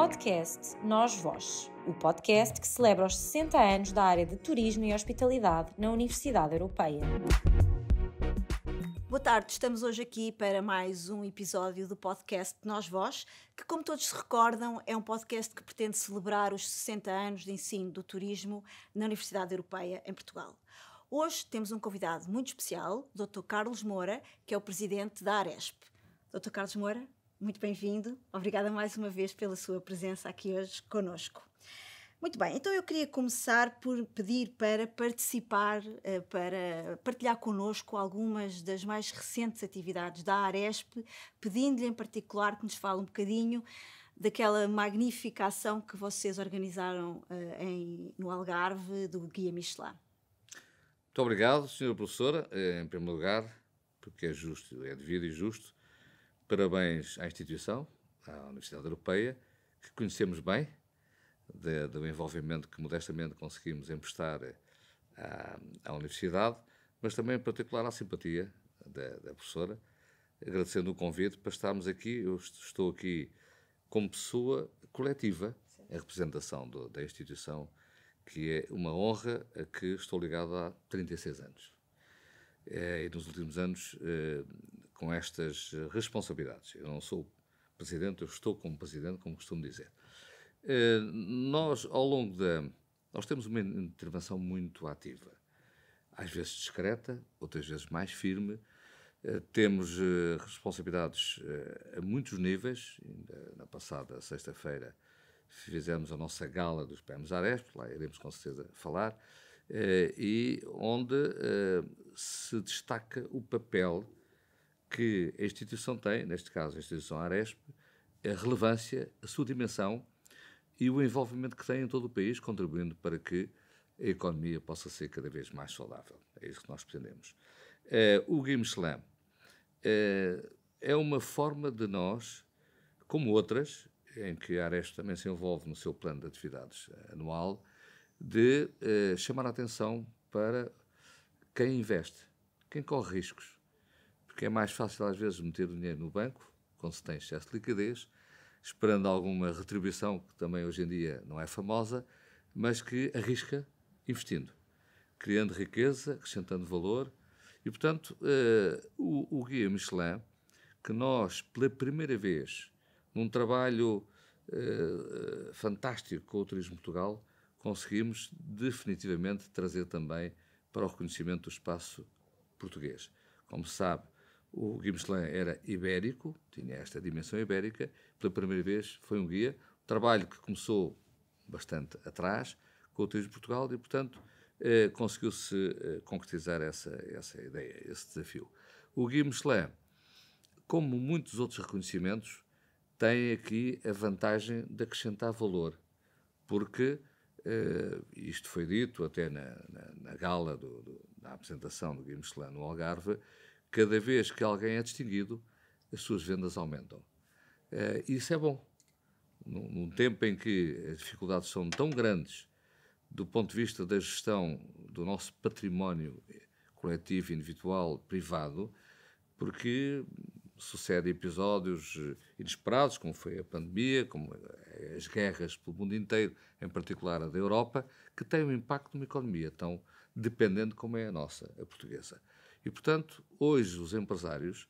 podcast Nós Vós, o podcast que celebra os 60 anos da área de turismo e hospitalidade na Universidade Europeia. Boa tarde, estamos hoje aqui para mais um episódio do podcast Nós Vós, que, como todos se recordam, é um podcast que pretende celebrar os 60 anos de ensino do turismo na Universidade Europeia em Portugal. Hoje temos um convidado muito especial, o Dr. Carlos Moura, que é o presidente da Aresp. Dr. Carlos Moura, muito bem-vindo. Obrigada mais uma vez pela sua presença aqui hoje conosco. Muito bem, então eu queria começar por pedir para participar, eh, para partilhar connosco algumas das mais recentes atividades da Aresp, pedindo-lhe em particular que nos fale um bocadinho daquela magnífica ação que vocês organizaram eh, em, no Algarve do Guia Michelin. Muito obrigado, Sra. Professora, eh, em primeiro lugar, porque é justo, é devido e justo Parabéns à instituição, à Universidade Europeia, que conhecemos bem, de, do envolvimento que modestamente conseguimos emprestar à, à Universidade, mas também em particular à simpatia da, da, professora, agradecendo o convite para estarmos aqui. Eu estou aqui como pessoa coletiva, a representação do, da instituição, que é uma honra a que estou ligado há 36 anos. É, e nos últimos anos eh, com estas eh, responsabilidades. Eu não sou presidente, eu estou como presidente, como costumo dizer. Eh, nós, ao longo da. Nós temos uma intervenção muito ativa, às vezes discreta, outras vezes mais firme. Eh, temos responsabilidades a muitos níveis. Na passada sexta-feira fizemos a nossa gala dos PMs Aresp, lá iremos com certeza falar, e onde se destaca o papel que a instituição tem, neste caso a instituição Aresp, a relevância, a sua dimensão e o envolvimento que tem em todo o país, contribuindo para que a economia possa ser cada vez mais saudável. É isso que nós pretendemos. Uh, o Game Slam uh, é uma forma de nós, como outras, em que a Aresp também se envolve no seu plano de atividades anual, de uh, chamar a atenção para quem investe, quem corre riscos, porque é mais fácil às vezes meter o dinheiro no banco, quando se tem excesso de liquidez, esperando alguma retribuição, que também hoje em dia não é famosa, mas que arrisca investindo, criando riqueza, acrescentando valor. E, portanto, uh, o, o, Guia Michelin, que nós, pela primeira vez, num trabalho uh, fantástico com o Turismo Portugal, conseguimos definitivamente trazer também para o reconhecimento do espaço português. Como se sabe, o Guy era ibérico, tinha esta dimensão ibérica, pela primeira vez foi um guia, um trabalho que começou bastante atrás com o Turismo de Portugal e, portanto, eh, conseguiu-se eh, concretizar essa, essa ideia, esse desafio. O Guy como muitos outros reconhecimentos, tem aqui a vantagem de acrescentar valor, porque eh, isto foi dito até na, na, na gala do, do, da apresentação do Guy no Algarve, cada vez que alguém é distinguido, as suas vendas aumentam. Uh, isso é bom. Num, num, tempo em que as dificuldades são tão grandes do ponto de vista da gestão do nosso património coletivo, individual, privado, porque sucedem episódios inesperados, como foi a pandemia, como as guerras pelo mundo inteiro, em particular a da Europa, que têm um impacto numa economia tão dependente como é a nossa, a portuguesa. E, portanto, hoje os empresários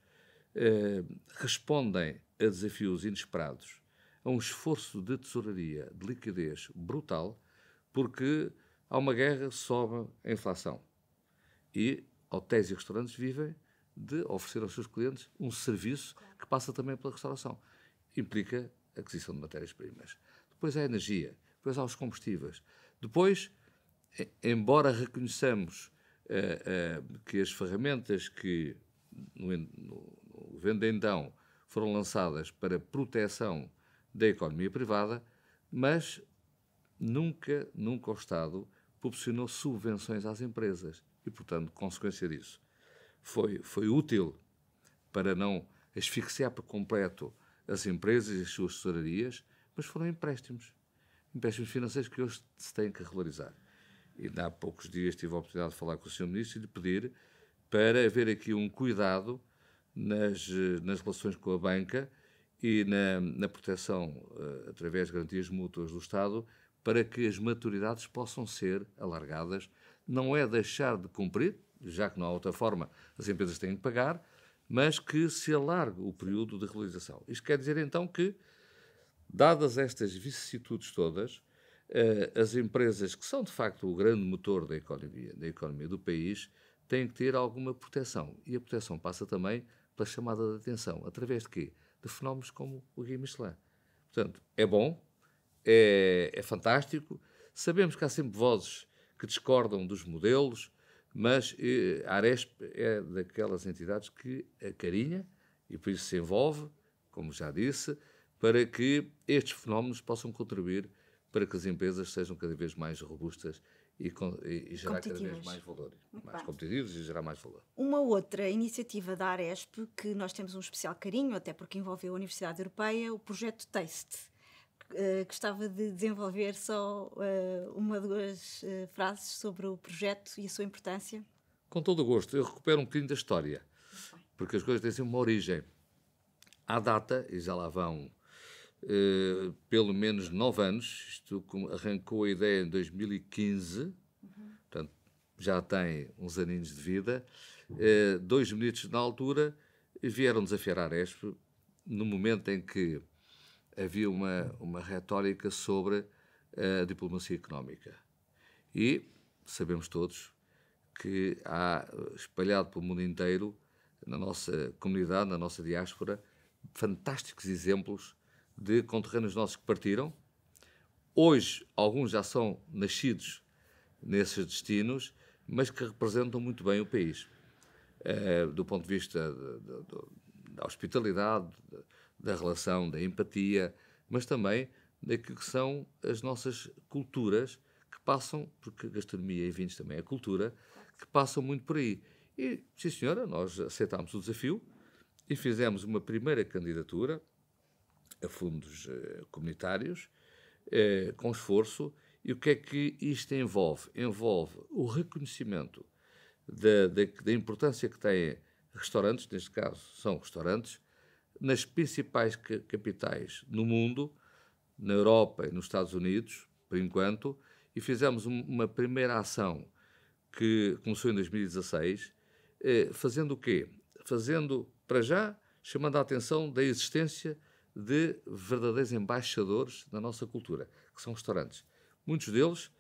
eh, respondem a desafios inesperados, a um esforço de tesouraria, de liquidez brutal, porque há uma guerra, sobe a inflação. E hotéis e restaurantes vivem de oferecer aos seus clientes um serviço que passa também pela restauração. Implica aquisição de matérias-primas. Depois há a energia, depois há os combustíveis. Depois, embora reconheçamos eh, eh, que as ferramentas que no, no governo então foram lançadas para proteção da economia privada, mas nunca, nunca o Estado proporcionou subvenções às empresas e, portanto, consequência disso. Foi, foi útil para não asfixiar por completo as empresas e as suas tesourarias, mas foram empréstimos. Empréstimos financeiros que hoje se têm que regularizar e há poucos dias tive a oportunidade de falar com o Sr. Ministro e de pedir para haver aqui um cuidado nas, eh, nas relações com a banca e na, na proteção uh, através de garantias mútuas do Estado para que as maturidades possam ser alargadas. Não é deixar de cumprir, já que não há outra forma, as empresas têm de pagar, mas que se alargue o período de realização. Isto quer dizer então que, dadas estas vicissitudes todas, eh, as empresas, que são de facto o grande motor da economia, da economia do país, têm que ter alguma proteção. E a proteção passa também pela chamada de atenção. Através de quê? De fenómenos como o Guia Michelin. Portanto, é bom, é, é fantástico. Sabemos que há sempre vozes que discordam dos modelos, mas eh, a Aresp é daquelas entidades que carinha e por isso se envolve, como já disse, para que estes fenómenos possam contribuir para que as empresas sejam cada vez mais robustas e, e, e gerar cada vez mais valor, mais competitivos e gerar mais valor. Uma outra iniciativa da Aresp, que nós temos um especial carinho, até porque envolveu a Universidade Europeia, o projeto Taste. Uh, gostava de desenvolver só uh, uma ou duas uh, frases sobre o projeto e a sua importância. Com todo o gosto, eu recupero um bocadinho da história, porque as coisas têm sempre uma origem. À data, e já lá vão eh, pelo menos nove anos. Isto arrancou a ideia em 2015, uhum. portanto, já tem uns aninhos de vida. Eh, dois ministros na altura vieram desafiar a Aresp no momento em que havia uma, uma retórica sobre a diplomacia económica. E sabemos todos que há espalhado pelo mundo inteiro, na nossa comunidade, na nossa diáspora, fantásticos exemplos de conterrâneos nossos que partiram. Hoje, alguns já são nascidos nesses destinos, mas que representam muito bem o país, eh, do ponto de vista de, de, de, da hospitalidade, da relação, da empatia, mas também daquilo que são as nossas culturas que passam, porque gastronomia e vinhos também é cultura, que passam muito por aí. E, sim senhora, nós aceitámos o desafio e fizemos uma primeira candidatura, a fundos eh, comunitários, eh, com esforço. E o que é que isto envolve? Envolve o reconhecimento da, da, da importância que têm restaurantes, neste caso são restaurantes, nas principais capitais no mundo, na Europa e nos Estados Unidos, por enquanto, e fizemos uma primeira ação que começou em 2016, eh, fazendo o quê? Fazendo, para já, chamando a atenção da existência de verdadeiros embaixadores da nossa cultura, que são restaurantes. Muitos deles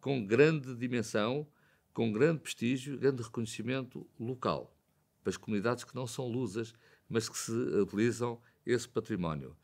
com grande dimensão, com grande prestígio, grande reconhecimento local, para as comunidades que não são lusas, mas que se utilizam esse património.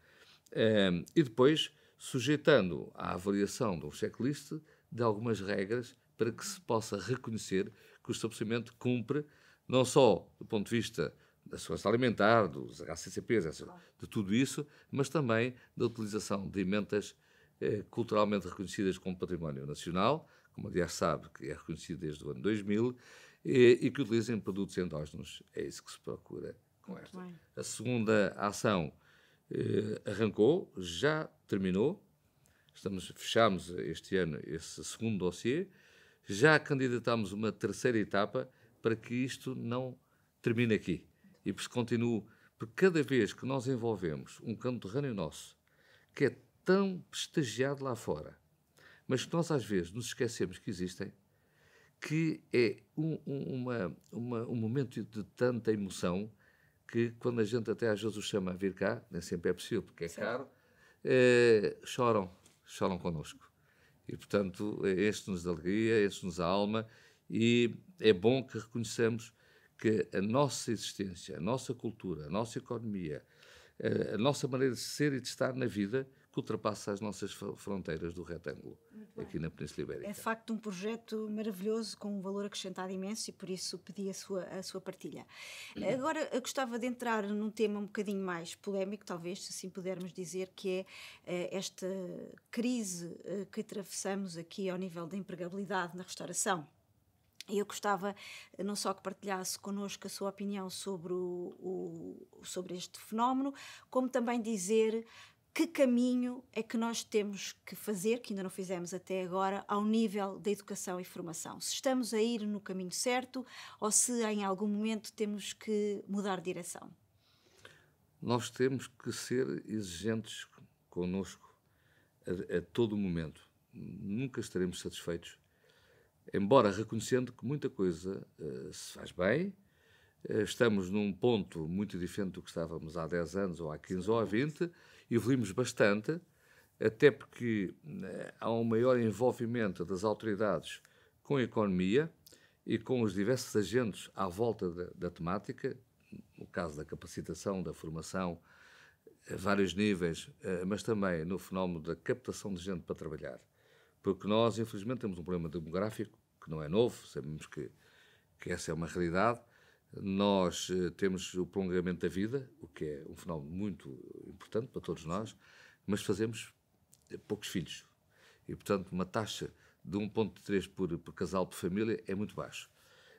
Ehm, e depois, sujeitando à avaliação de um checklist de algumas regras para que se possa reconhecer que o estabelecimento cumpre, não só do ponto de vista da segurança alimentar, dos HACCPs, de tudo isso, mas também da utilização de emendas eh, culturalmente reconhecidas como património nacional, como aliás sabe que é reconhecido desde o ano 2000, e, e que utilizem produtos endógenos. É isso que se procura com esta. A segunda ação eh, arrancou, já terminou, estamos fechamos este ano esse segundo dossiê, já candidatamos uma terceira etapa para que isto não termine aqui e por isso continuo, porque cada vez que nós envolvemos um conterrâneo nosso, que é tão prestigiado lá fora, mas que nós às vezes nos esquecemos que existem, que é um, uma, uma, um momento de tanta emoção que quando a gente até às vezes os chama a vir cá, nem sempre é possível porque é caro, é, choram, choram connosco. E, portanto, este eh, nos dá alegria, este nos dá alma, e é bom que reconheçamos que a nossa existência, a nossa cultura, a nossa economia, a nossa maneira de ser e de estar na vida que ultrapassa as nossas fronteiras do retângulo aqui na Península Ibérica. É de facto um projeto maravilhoso com um valor acrescentado imenso e por isso pedi a sua, a sua partilha. Uhum. Agora gostava de entrar num tema um bocadinho mais polémico, talvez, se assim pudermos dizer, que é eh, esta crise eh, que atravessamos aqui ao nível da empregabilidade na restauração e eu gostava eh, não só que partilhasse connosco a sua opinião sobre, o, o, sobre este fenómeno, como também dizer que caminho é que nós temos que fazer, que ainda não fizemos até agora, ao nível da educação e formação? Se estamos a ir no caminho certo ou se em algum momento temos que mudar de direção? Nós temos que ser exigentes conosco a, a todo momento. Nunca estaremos satisfeitos embora reconhecendo que muita coisa uh, se faz bem, uh, estamos num ponto muito diferente do que estávamos há 10 anos, ou há 15, ou há 20, evoluímos bastante, até porque uh, há um maior envolvimento das autoridades com a economia e com os diversos agentes à volta da, da temática, no caso da capacitação, da formação, a vários níveis, mas também no fenómeno da captação de gente para trabalhar porque nós, infelizmente, temos um problema demográfico que não é novo, sabemos que, que essa é uma realidade. Nós eh, temos o prolongamento da vida, o que é um fenómeno muito importante para todos nós, mas fazemos poucos filhos. E, portanto, uma taxa de 1,3 por, por casal por família é muito baixo.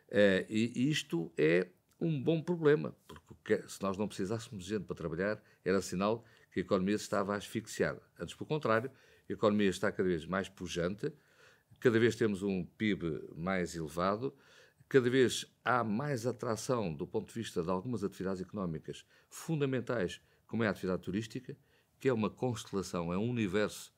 Eh, e isto é um bom problema, porque é, se nós não precisássemos de gente para trabalhar, era sinal que a economia se estava a asfixiar. Antes, pelo contrário, a economia está cada vez mais pujante, cada vez temos um PIB mais elevado, cada vez há mais atração do ponto de vista de algumas atividades económicas fundamentais, como é a atividade turística, que é uma constelação, é um universo,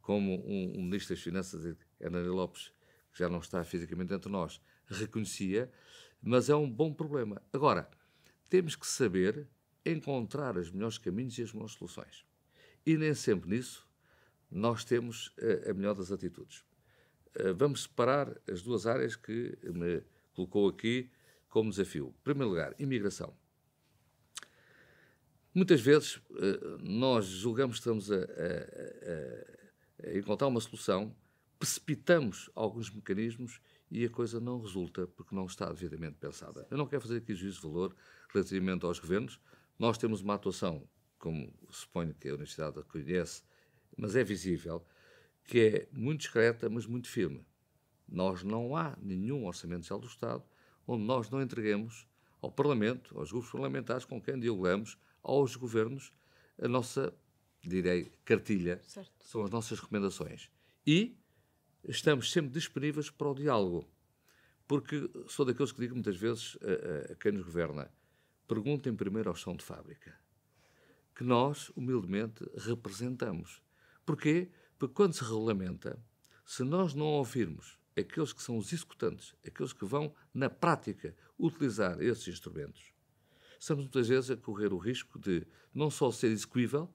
como um, um ministro das Finanças, Ana Lopes, que já não está fisicamente entre nós, reconhecia, mas é um bom problema. Agora, temos que saber encontrar os melhores caminhos e as melhores soluções. E nem sempre nisso nós temos eh, a, melhor das atitudes. Eh, vamos separar as duas áreas que me colocou aqui como desafio. Em primeiro lugar, imigração. Muitas vezes eh, nós julgamos que estamos a, a, a, encontrar uma solução, precipitamos alguns mecanismos e a coisa não resulta porque não está devidamente pensada. Eu não quero fazer aqui juízo de valor relativamente aos governos. Nós temos uma atuação, como suponho que a Universidade conhece mas é visível, que é muito discreta, mas muito firme. Nós não há nenhum orçamento geral do Estado onde nós não entreguemos ao Parlamento, aos grupos parlamentares com quem dialogamos, aos governos, a nossa, direi, cartilha, certo. são as nossas recomendações. E estamos sempre disponíveis para o diálogo, porque sou daqueles que digo muitas vezes a, a, a quem nos governa, perguntem primeiro ao chão de fábrica, que nós, humildemente, representamos. Porquê? Porque quando se regulamenta, se nós não ouvirmos aqueles que são os executantes, aqueles que vão, na prática, utilizar esses instrumentos, estamos muitas vezes a correr o risco de não só ser execuível,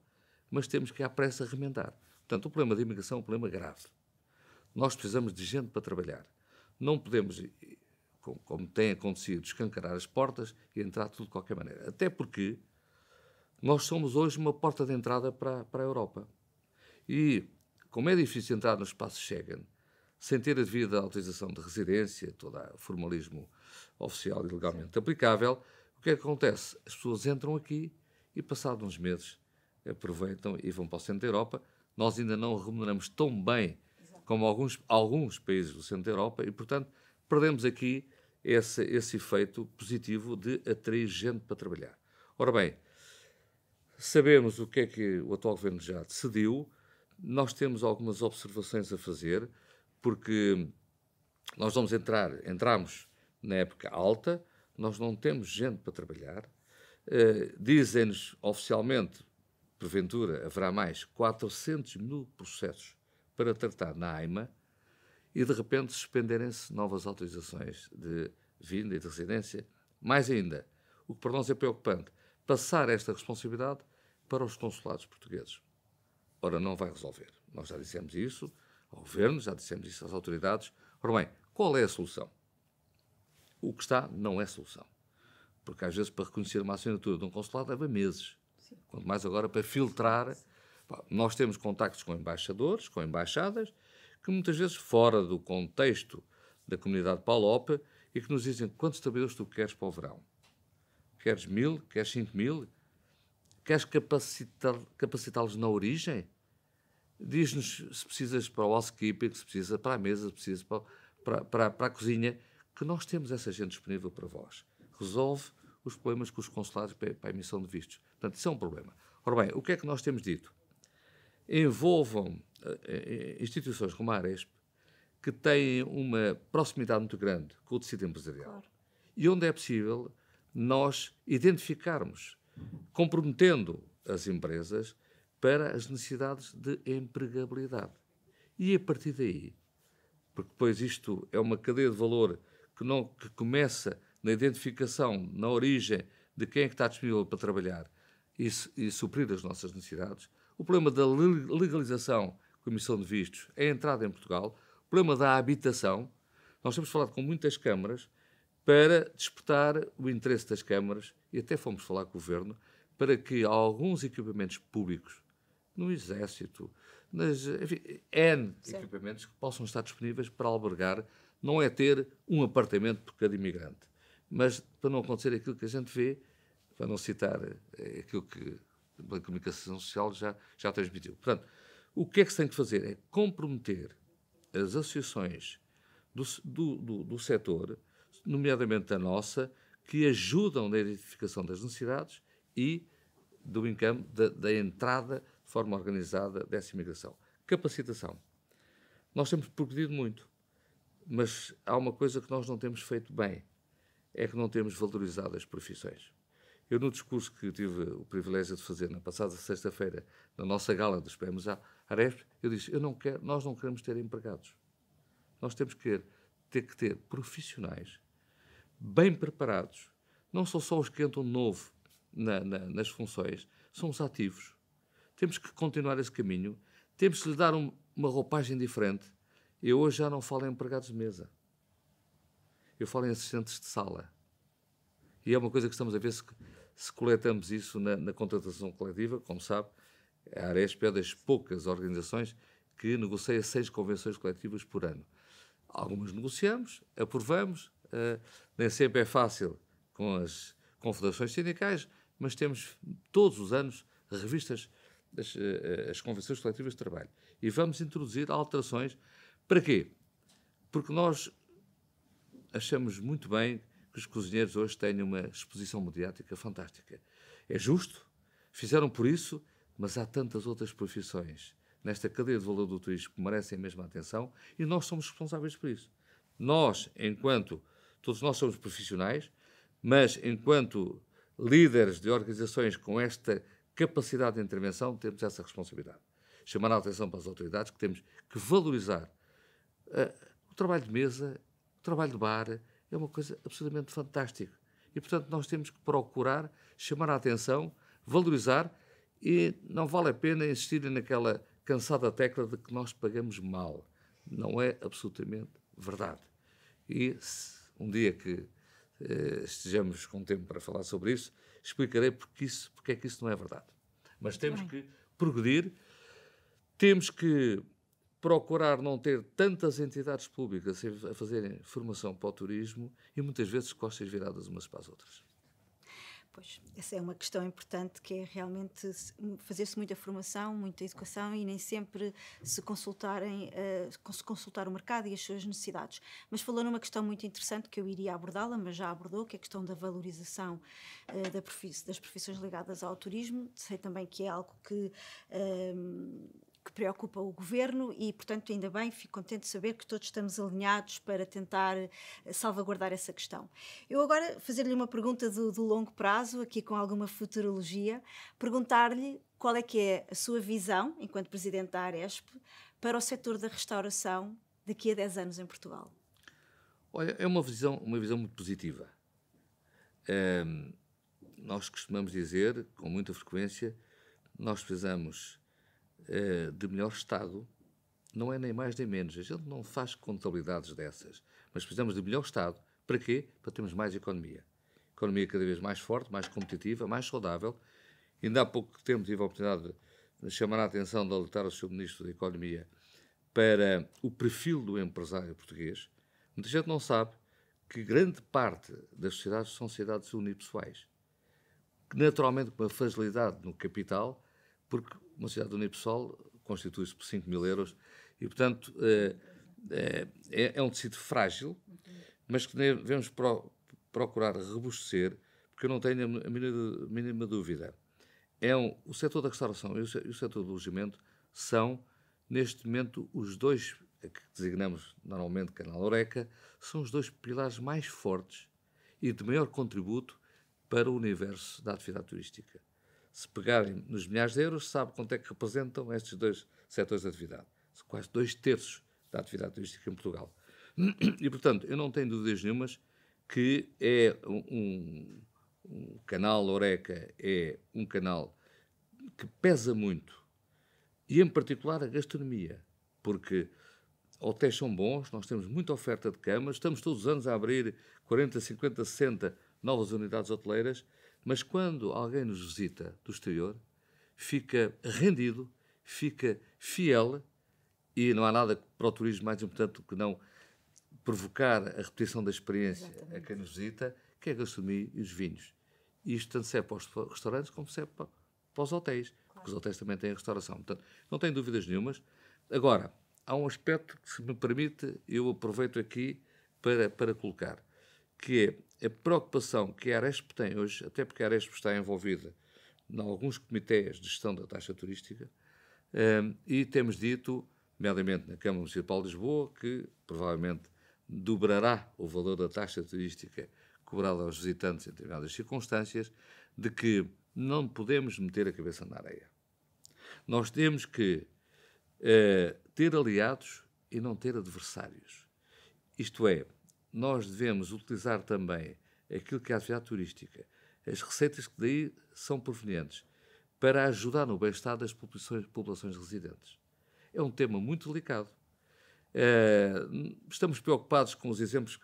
mas temos que à pressa remendar. Portanto, o problema da imigração é um problema grave. Nós precisamos de gente para trabalhar. Não podemos, como tem acontecido, escancarar as portas e entrar tudo de qualquer maneira. Até porque nós somos hoje uma porta de entrada para, para a Europa. E, como é difícil entrar no espaço Schengen sem ter a devida autorização de residência, todo o formalismo oficial e legalmente aplicável, o que é que acontece? As pessoas entram aqui e, passados uns meses, aproveitam e vão para o centro da Europa. Nós ainda não remuneramos tão bem como alguns, alguns países do centro da Europa e, portanto, perdemos aqui esse, esse efeito positivo de atrair gente para trabalhar. Ora bem, sabemos o que é que o atual governo já decidiu, nós temos algumas observações a fazer, porque nós vamos entrar, entramos na época alta, nós não temos gente para trabalhar. Uh, Dizem-nos oficialmente, porventura haverá mais 400 mil processos para tratar na AIMA e de repente suspenderem-se novas autorizações de vinda e de residência. Mais ainda, o que para nós é preocupante, passar esta responsabilidade para os consulados portugueses. Ora, não vai resolver. Nós já dissemos isso ao governo, já dissemos isso às autoridades. Ora bem, qual é a solução? O que está não é solução. Porque às vezes para reconhecer uma assinatura de um consulado leva meses. Sim. Quanto mais agora para filtrar. Nós temos contactos com embaixadores, com embaixadas, que muitas vezes fora do contexto da comunidade PALOP e que nos dizem quantos trabalhadores tu queres para o verão. Queres mil? Queres cinco mil? Queres capacitá-los na origem? diz-nos se precisas para o housekeeping, se precisa para a mesa, se precisa para, para, para, para a cozinha, que nós temos essa gente disponível para vós. Resolve os problemas com os consulados para a emissão de vistos. Portanto, isso é um problema. Ora bem, o que é que nós temos dito? Envolvam eh, eh, instituições como a Aresp, que têm uma proximidade muito grande com o tecido empresarial. Claro. E onde é possível nós identificarmos, comprometendo as empresas, para as necessidades de empregabilidade. E a partir daí, porque depois isto é uma cadeia de valor que, não, que começa na identificação, na origem de quem é que está disponível para trabalhar e, e suprir as nossas necessidades, o problema da legalização, comissão de vistos, é a entrada em Portugal, o problema da habitação. Nós temos falado com muitas câmaras para despertar o interesse das câmaras e até fomos falar com o governo para que alguns equipamentos públicos no exército, nas, enfim, N equipamentos que possam estar disponíveis para albergar, não é ter um apartamento por cada imigrante, mas para não acontecer aquilo que a gente vê, para não citar é, aquilo que a comunicação social já, já transmitiu. Portanto, o que é que se tem que fazer? É comprometer as associações do, do, do, do setor, nomeadamente a nossa, que ajudam na identificação das necessidades e do encampo da, da entrada de forma organizada dessa imigração. Capacitação. Nós temos progredido muito, mas há uma coisa que nós não temos feito bem, é que não temos valorizado as profissões. Eu, no discurso que tive o privilégio de fazer na passada sexta-feira, na nossa gala dos prémios à Aref, eu disse: eu não quero, nós não queremos ter empregados. Nós temos que ter, que ter profissionais bem preparados. Não são só os que entram novo na, na, nas funções, são os ativos. Temos que continuar esse caminho, temos que lhe dar um, uma roupagem diferente. Eu hoje já não falo em empregados de mesa, eu falo em assistentes de sala. E é uma coisa que estamos a ver se, se coletamos isso na, na contratação coletiva, como sabe, a Aresp é das poucas organizações que negocia seis convenções coletivas por ano. Algumas negociamos, aprovamos, uh, nem sempre é fácil com as confederações sindicais, mas temos todos os anos revistas as, eh, eh, as convenções coletivas de trabalho. E vamos introduzir alterações. Para quê? Porque nós achamos muito bem que os cozinheiros hoje têm uma exposição mediática fantástica. É justo, fizeram por isso, mas há tantas outras profissões nesta cadeia de valor do turismo que merecem a mesma atenção e nós somos responsáveis por isso. Nós, enquanto todos nós somos profissionais, mas enquanto líderes de organizações com esta capacidade de intervenção, temos essa responsabilidade. Chamar a atenção para as autoridades que temos que valorizar uh, o trabalho de mesa, o trabalho de bar, é uma coisa absolutamente fantástica. E, portanto, nós temos que procurar chamar a atenção, valorizar, e não vale a pena insistir naquela cansada tecla de que nós pagamos mal. Não é absolutamente verdade. E um dia que eh, estejamos com tempo para falar sobre isso, explicarei porque, isso, porque é que isso não é verdade. Mas temos que progredir, temos que procurar não ter tantas entidades públicas a fazerem formação para o turismo e muitas vezes costas viradas umas para as outras. Pois, essa é uma questão importante que é realmente fazer-se muita formação, muita educação e nem sempre se consultarem, uh, se consultar o mercado e as suas necessidades. Mas falou numa questão muito interessante que eu iria abordá-la, mas já abordou, que é a questão da valorização uh, da profiss das profissões ligadas ao turismo. Sei também que é algo que ehm, que preocupa o governo e, portanto, ainda bem, fico contente de saber que todos estamos alinhados para tentar eh, salvaguardar essa questão. Eu agora fazer-lhe uma pergunta do, do longo prazo, aqui com alguma futurologia, perguntar-lhe qual é que é a sua visão, enquanto presidente da Aresp, para o setor da restauração daqui a 10 anos em Portugal? Olha, é uma visão, uma visão muito positiva. nós costumamos dizer, com muita frequência, nós precisamos eh, de melhor Estado não é nem mais nem menos. A gente não faz contabilidades dessas. Mas precisamos de melhor Estado. Para quê? Para termos mais economia. Economia cada vez mais forte, mais competitiva, mais saudável. Ainda há pouco tempo tive a oportunidade de chamar a atenção de alertar o Sr. Ministro da Economia para o perfil do empresário português. Muita gente não sabe que grande parte das sociedades são sociedades unipessoais. Naturalmente, com uma facilidade no capital, porque uma cidade unipessoal constitui-se por 5 mil euros e, portanto, eh, eh, é, é, um tecido frágil, mas que devemos pro, procurar robustecer, porque eu não tenho a mínima, a mínima dúvida. É um, o setor da restauração e o, setor do alojamento são, neste momento, os dois, que designamos normalmente Canal Oreca, são os dois pilares mais fortes e de maior contributo para o universo da atividade turística se pegarem nos milhares de euros, sabe quanto é que representam estes dois setores de atividade. São quase dois terços da atividade turística em Portugal. E, portanto, eu não tenho dúvidas nenhumas que é um, um canal Oreca é um canal que pesa muito, e em particular a gastronomia, porque hotéis são bons, nós temos muita oferta de camas, estamos todos os anos a abrir 40, 50, 60 novas unidades hoteleiras, mas quando alguém nos visita do exterior, fica rendido, fica fiel, e não há nada para o turismo mais importante do que não provocar a repetição da experiência Exatamente. a quem nos visita, que é a gastronomia e os vinhos. Isto tanto serve para os restaurantes como serve para, para os hotéis, claro. porque os hotéis também têm restauração. Portanto, não tenho dúvidas nenhumas. Agora, há um aspecto que, se me permite, eu aproveito aqui para, para colocar, que é a preocupação que a Arespo tem hoje, até porque a Arespo está envolvida em alguns comitês de gestão da taxa turística, hum, e temos dito, nomeadamente na Câmara Municipal de Lisboa, que provavelmente dobrará o valor da taxa turística cobrada aos visitantes em determinadas circunstâncias, de que não podemos meter a cabeça na areia. Nós temos que eh, ter aliados e não ter adversários. Isto é, nós devemos utilizar também aquilo que é a atividade turística, as receitas que daí são provenientes, para ajudar no bem-estar das populações, populações residentes. É um tema muito delicado. Eh, estamos preocupados com os exemplos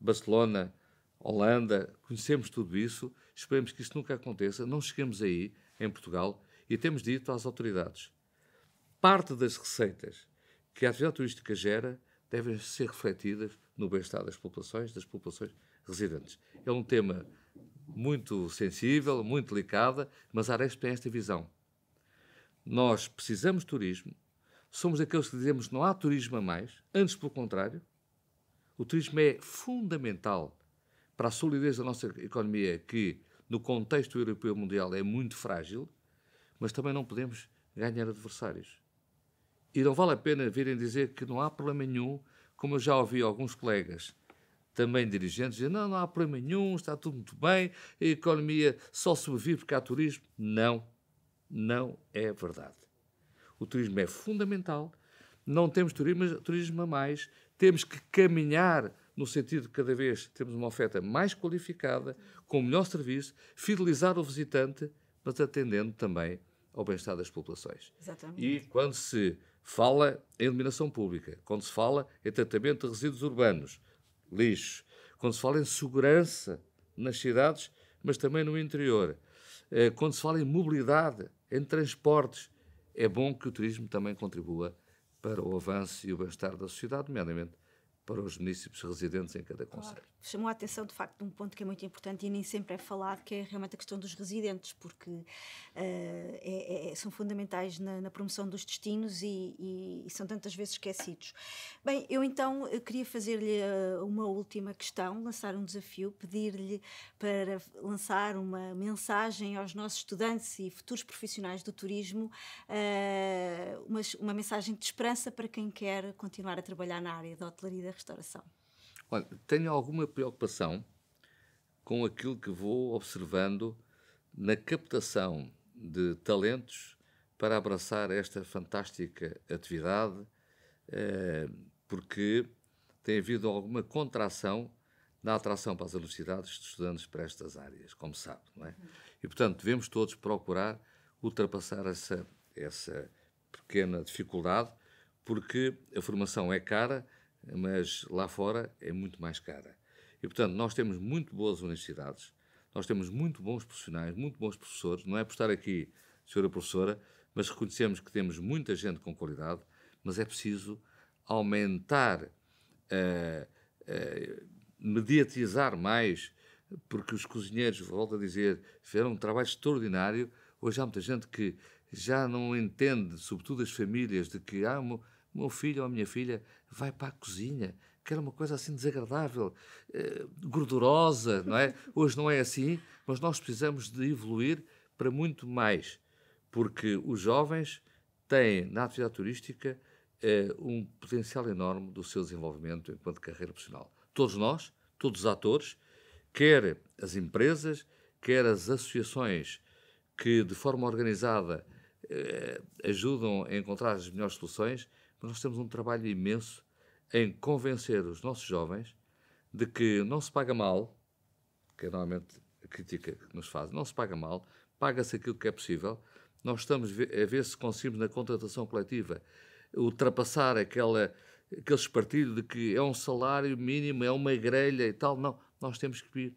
Barcelona, Holanda, conhecemos tudo isso, esperemos que isso nunca aconteça, não cheguemos aí, em Portugal, e temos dito às autoridades, parte das receitas que a atividade turística gera devem ser refletidas no bem-estar das populações, das populações residentes. É um tema muito sensível, muito delicado, mas a Ares tem esta visão. Nós precisamos de turismo, somos aqueles que dizemos não há turismo a mais, antes pelo contrário. O turismo é fundamental para a solidez da nossa economia, que no contexto europeu mundial é muito frágil, mas também não podemos ganhar adversários. E não vale a pena virem dizer que não há problema nenhum como eu já ouvi alguns colegas também dirigentes dizer, não, não há problema nenhum, está tudo muito bem, a economia só sobrevive porque há turismo. Não, não é verdade. O turismo é fundamental, não temos turismo, turismo a mais, temos que caminhar no sentido de cada vez termos uma oferta mais qualificada, com melhor serviço, fidelizar o visitante, mas atendendo também ao bem-estar das populações. Exatamente. E quando se fala em iluminação pública, quando se fala em tratamento de resíduos urbanos, lixo, quando se fala em segurança nas cidades, mas também no interior, eh, quando se fala em mobilidade, em transportes, é bom que o turismo também contribua para o avanço e o bem-estar da sociedade, nomeadamente para os municípios residentes em cada conselho. Claro. Chamou a atenção, de facto, de um ponto que é muito importante e nem sempre é falado, que é realmente a questão dos residentes, porque uh, é são fundamentais na, na promoção dos destinos e, e, e, são tantas vezes esquecidos. Bem, eu então eu eh, queria fazer-lhe eh, uma última questão, lançar um desafio, pedir-lhe para lançar uma mensagem aos nossos estudantes e futuros profissionais do turismo, uh, uma, uma mensagem de esperança para quem quer continuar a trabalhar na área da hotelaria e da restauração. Olha, tenho alguma preocupação com aquilo que vou observando na captação de talentos para abraçar esta fantástica atividade, eh, porque tem havido alguma contração na atração para as universidades de estudantes para estas áreas, como sabe, não é? E, portanto, devemos todos procurar ultrapassar essa, essa pequena dificuldade, porque a formação é cara, mas lá fora é muito mais cara. E, portanto, nós temos muito boas universidades, nós temos muito bons profissionais, muito bons professores, não é por estar aqui, senhora professora, mas reconhecemos que temos muita gente com qualidade, mas é preciso aumentar, uh, uh, mediatizar mais, porque os cozinheiros, volto a dizer, fizeram um trabalho extraordinário. Hoje há muita gente que já não entende, sobretudo as famílias, de que ah, meu filho ou a minha filha vai para a cozinha, que era uma coisa assim desagradável, eh, gordurosa, não é? Hoje não é assim, mas nós precisamos de evoluir para muito mais, porque os jovens têm na atividade turística eh, um potencial enorme do seu desenvolvimento enquanto carreira profissional. Todos nós, todos os atores, quer as empresas, quer as associações que de forma organizada eh, ajudam a encontrar as melhores soluções, mas nós temos um trabalho imenso em convencer os nossos jovens de que não se paga mal, que é normalmente a crítica que nos faz, não se paga mal, paga-se aquilo que é possível. Nós estamos a ver se conseguimos, na contratação coletiva, ultrapassar aquela, aquele espartilho de que é um salário mínimo, é uma grelha e tal. Não, nós temos que ir,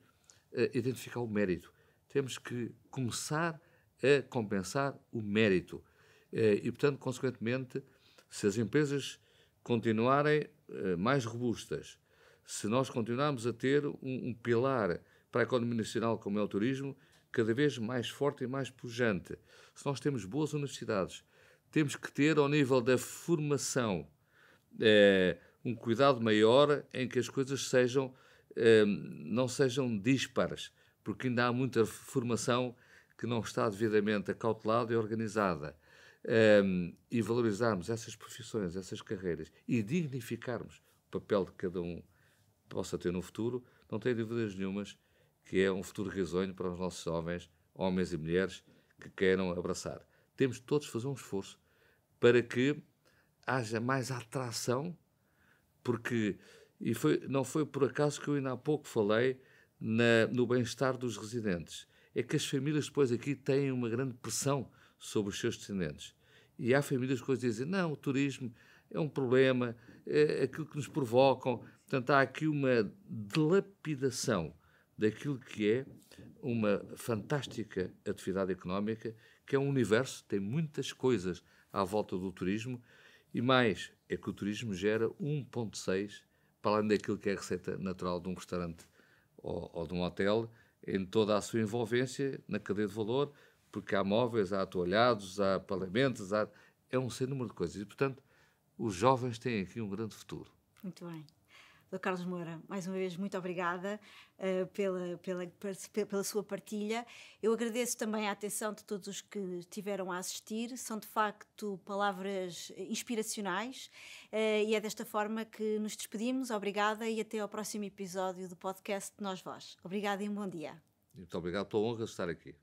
a eh, identificar o mérito. Temos que começar a compensar o mérito. Eh, e, portanto, consequentemente, se as empresas continuarem eh, mais robustas, se nós continuarmos a ter um, um pilar para a economia nacional como é o turismo, cada vez mais forte e mais pujante, se nós temos boas universidades, temos que ter, ao nível da formação, eh, um cuidado maior em que as coisas sejam, eh, não sejam dispares, porque ainda há muita formação que não está devidamente acautelada e organizada um, ehm, e valorizarmos essas profissões, essas carreiras e dignificarmos o papel que cada um possa ter no futuro, não tenho dúvidas nenhumas que é um futuro risonho para os nossos homens, homens e mulheres que queiram abraçar. Temos todos de fazer um esforço para que haja mais atração, porque e foi, não foi por acaso que eu ainda há pouco falei na, no bem-estar dos residentes. É que as famílias depois aqui têm uma grande pressão sobre os seus descendentes. E há famílias que hoje dizem: não, o turismo é um problema, é aquilo que nos provocam. Portanto, há aqui uma dilapidação daquilo que é uma fantástica atividade económica, que é um universo, tem muitas coisas à volta do turismo, e mais, é que o turismo gera 1,6 para além daquilo que é a receita natural de um restaurante ou, ou de um hotel, em toda a sua envolvência na cadeia de valor, porque há móveis, há atolhados, há parlamentos, há... é um sem número de coisas. E, portanto, os jovens têm aqui um grande futuro. Muito bem. Doutor Carlos Moura, mais uma vez, muito obrigada uh, pela, pela, pela sua partilha. Eu agradeço também a atenção de todos os que estiveram a assistir. São, de facto, palavras inspiracionais uh, e é desta forma que nos despedimos. Obrigada e até ao próximo episódio do podcast Nós Vós. Obrigada e um bom dia. Muito obrigado pela honra de estar aqui.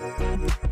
Thank you.